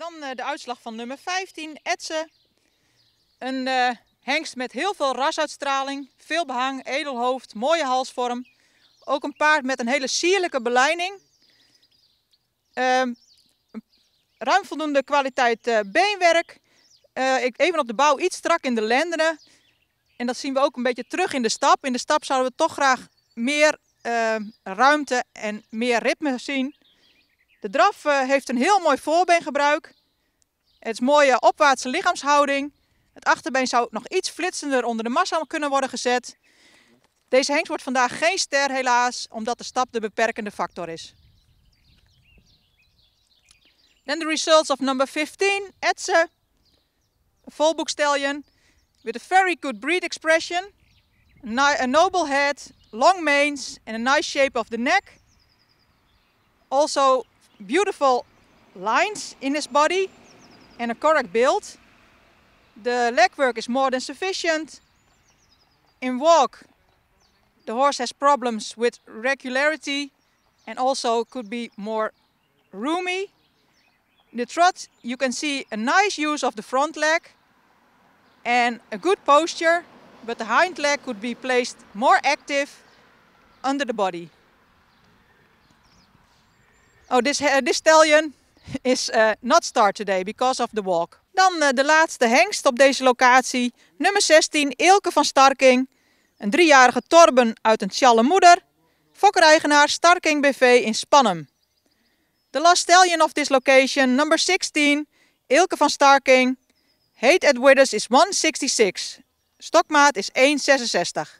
Dan eh, de uitslag van nummer 15, Etsen. Een eh, hengst met heel veel rasuitstraling, veel behang, edelhoofd, mooie halsvorm. Ook een paard met een hele sierlijke beleiding. Ehm, ruim voldoende kwaliteit eh, beenwerk. ik, even op de bouw iets strak in de lenden En dat zien we ook een beetje terug in de stap. In de stap zouden we toch graag meer ehm, ruimte en meer ritme zien. De draf eh, heeft een heel mooi voorbeengebruik. Het is mooie opwaartse lichaamshouding. Het achterbeen zou nog iets flitsender onder de massa kunnen worden gezet. Deze hengst wordt vandaag geen ster helaas, omdat de stap de beperkende factor is. Then the results of number 15, Etze. A stallion with a very good breed expression. A noble head, long manes and a nice shape of the neck. Also beautiful lines in his body and a correct build. The leg work is more than sufficient. In walk, the horse has problems with regularity and also could be more roomy. In the trot, you can see a nice use of the front leg and a good posture, but the hind leg could be placed more active under the body. Oh, uh, this, stallion is uh, not start today because of the walk. Dan uh, de laatste hengst op deze locatie. Nummer 16, Ilke van Starking. Een driejarige Torben uit een Tjalle moeder. Fokker-eigenaar Starking BV in Spannum. The last stallion of this location, number 16, Ilke van Starking. Heet at Withers is 166. Stokmaat is 166.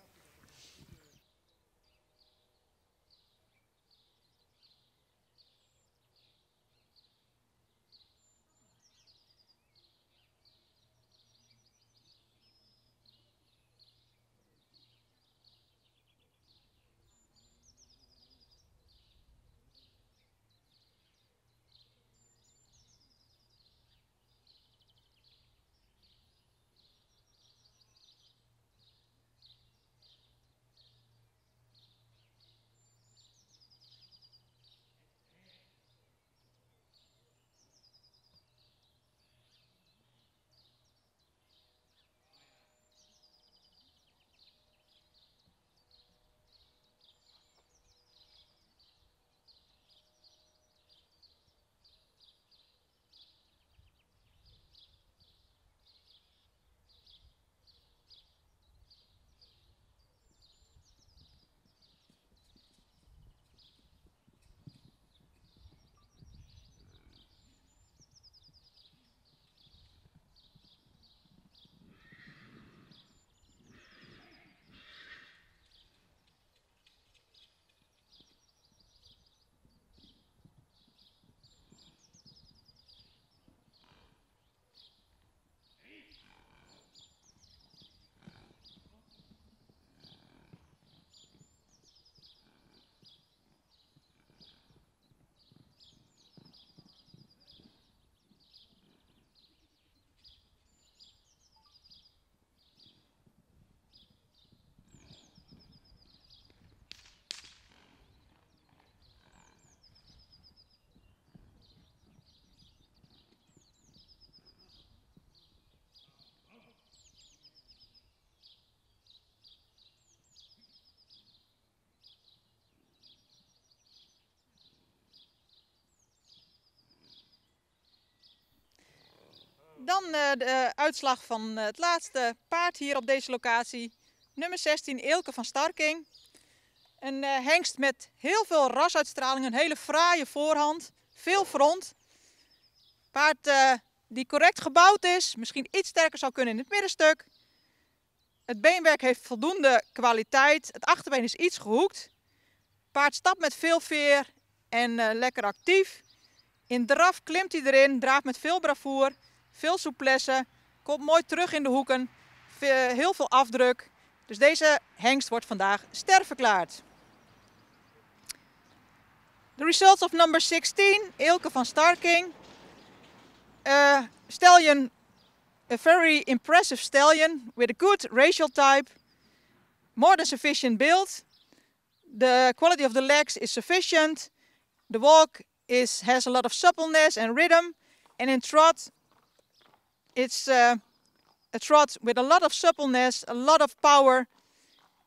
Dan eh, de eh, uitslag van eh, het laatste paard hier op deze locatie. Nummer 16, Eelke van Starking. Een hengst met heel veel rasuitstraling, een hele fraaie voorhand, veel front. Paard die correct gebouwd is, misschien iets sterker zou kunnen in het middenstuk. Het beenwerk heeft voldoende kwaliteit, het achterbeen is iets gehoekt. Paard stapt met veel veer en lekker actief. In draf klimt hij erin, draaft met veel bravoer. Veel souplesse. Komt mooi terug in de hoeken. Heel veel afdruk. Dus deze hengst wordt vandaag ster verklaard. The results of number 16, Ilke van Starking. Uh, stallion, a very impressive stallion with a good racial type. More than sufficient build. The quality of the legs is sufficient. The walk is, has a lot of suppleness and rhythm. And in trot, It's uh, a trot with a lot of suppleness, a lot of power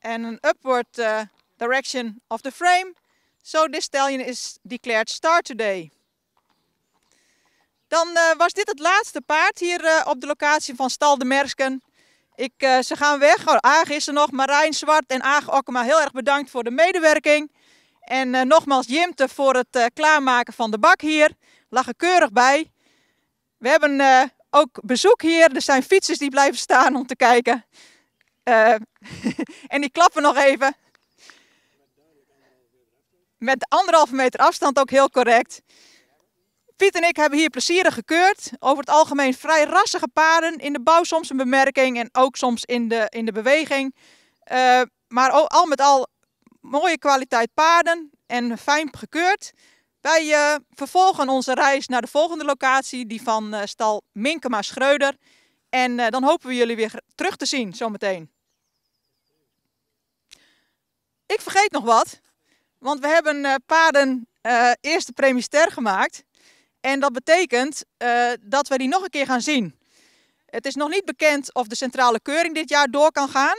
and an upward uh, direction of the frame. So this stallion is declared start. today. Dan uh, was dit het laatste paard hier uh, op de locatie van Stal de Mersken. Ik, uh, ze gaan weg. Oh, Aag is er nog. Marijn Zwart en Aag Okkema heel erg bedankt voor de medewerking. En nogmaals Jimte voor het klaarmaken van de bak hier. Lag er keurig bij. We hebben ook bezoek hier. Er zijn fietsers die blijven staan om te kijken. Eh, en die klappen nog even. Met anderhalve meter afstand ook heel correct. Piet en ik hebben hier plezierig gekeurd. Over het algemeen vrij rassige paarden. In de bouw soms een bemerking en ook soms in de, in de beweging. Eh, maar al met al mooie kwaliteit paarden en fijn gekeurd. Wij eh, vervolgen onze reis naar de volgende locatie, die van eh, stal Minkema Schreuder. En eh, dan hopen we jullie weer terug te zien zometeen. Ik vergeet nog wat, want we hebben paarden eerste premie ster gemaakt. En dat betekent dat we die nog een keer gaan zien. Het is nog niet bekend of de centrale keuring dit jaar door kan gaan.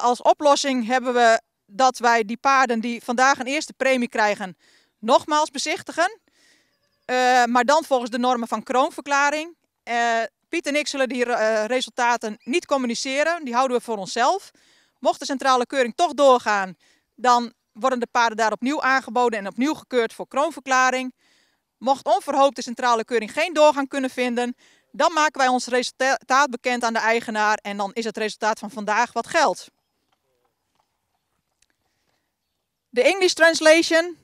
als oplossing hebben we dat wij die paarden die vandaag een eerste premie krijgen, nogmaals bezichtigen. Eh, maar dan volgens de normen van kroonverklaring. Eh, Piet en ik zullen die eh, resultaten niet communiceren. Die houden we voor onszelf. Mocht de centrale keuring toch doorgaan, dan worden de paarden daar opnieuw aangeboden en opnieuw gekeurd voor kroonverklaring. Mocht onverhoopt de centrale keuring geen doorgang kunnen vinden, dan maken wij ons resultaat bekend aan de eigenaar en dan is het resultaat van vandaag wat geldt. De English translation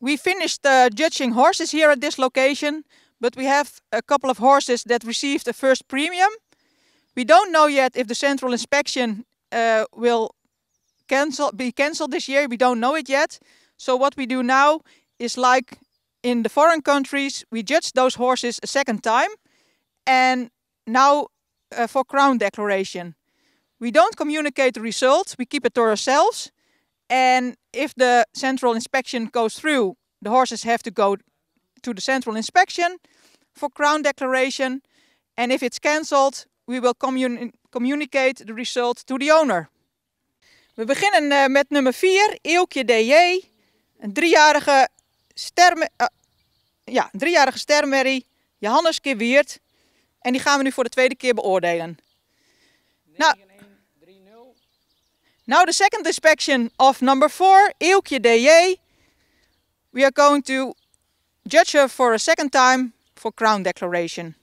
We finished uh, judging horses here at this location, but we have a couple of horses that received a first premium. We don't know yet if the central inspection uh, will cancel be cancelled this year. We don't know it yet. So what we do now is like in the foreign countries, we judge those horses a second time, and now uh, for crown declaration. We don't communicate the results. We keep it to ourselves, and if the central inspection goes through, the horses have to go to the central inspection for crown declaration. And if it's cancelled, we will communicate the result to the owner. We beginnen eh, met nummer 4, Eelkje DJ. Een driejarige, sterme, uh, ja, een driejarige stermerrie, Johannes Kewiert. En die gaan we nu voor de tweede keer beoordelen. nou, Now the second inspection of number four, Eelkje DJ. We are going to judge her for a second time for crown declaration.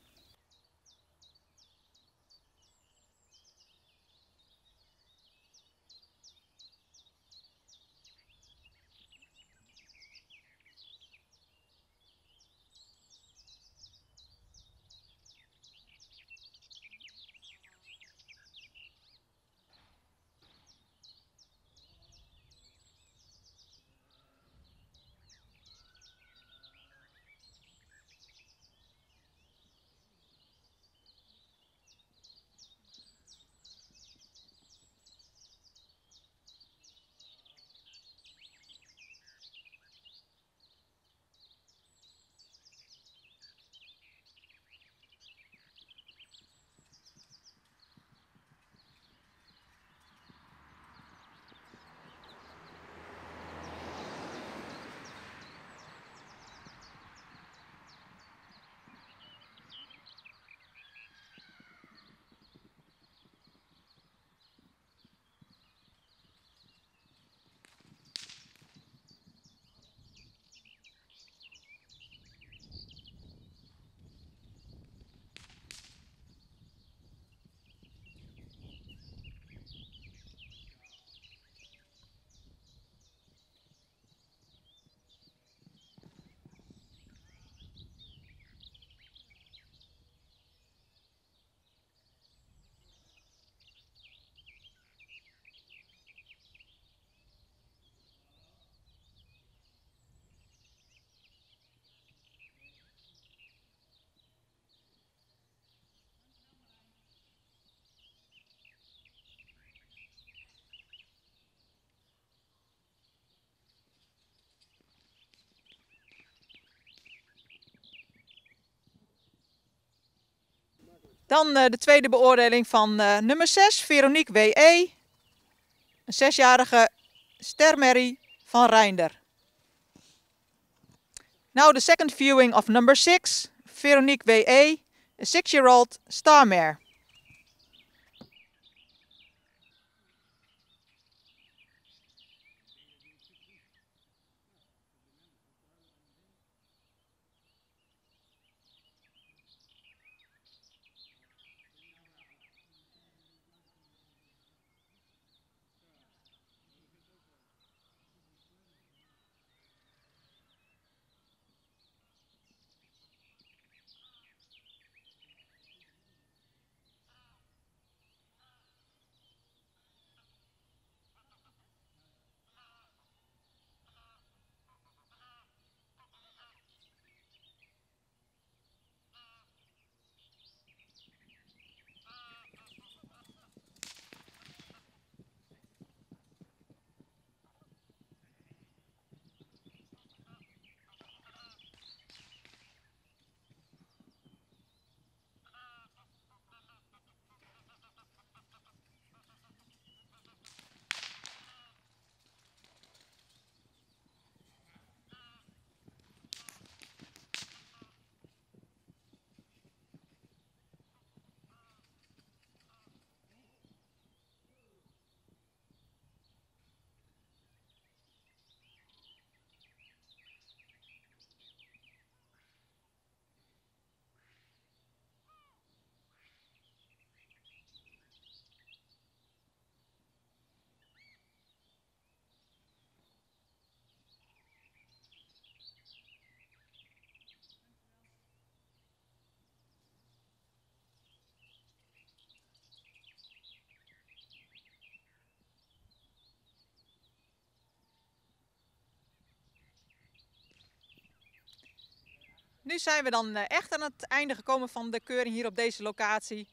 Dan eh, de tweede beoordeling van eh, nummer 6, Veronique W.E. Een zesjarige stermerrie van Reinder. Now the second viewing of number 6, Veronique W.E., a six-year-old star nu zijn we dan eh, echt aan het einde gekomen van de keuring hier op deze locatie.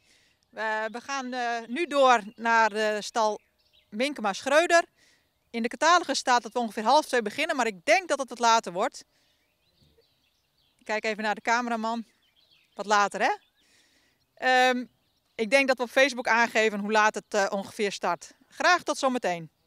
we gaan eh, nu door naar de eh, stal Minkema Schreuder. In de catalogus staat dat we ongeveer half twee beginnen, maar ik denk dat het wat later wordt. Ik kijk even naar de cameraman. Wat later, hè? Ehm, ik denk dat we op Facebook aangeven hoe laat het ongeveer start. Graag tot zometeen.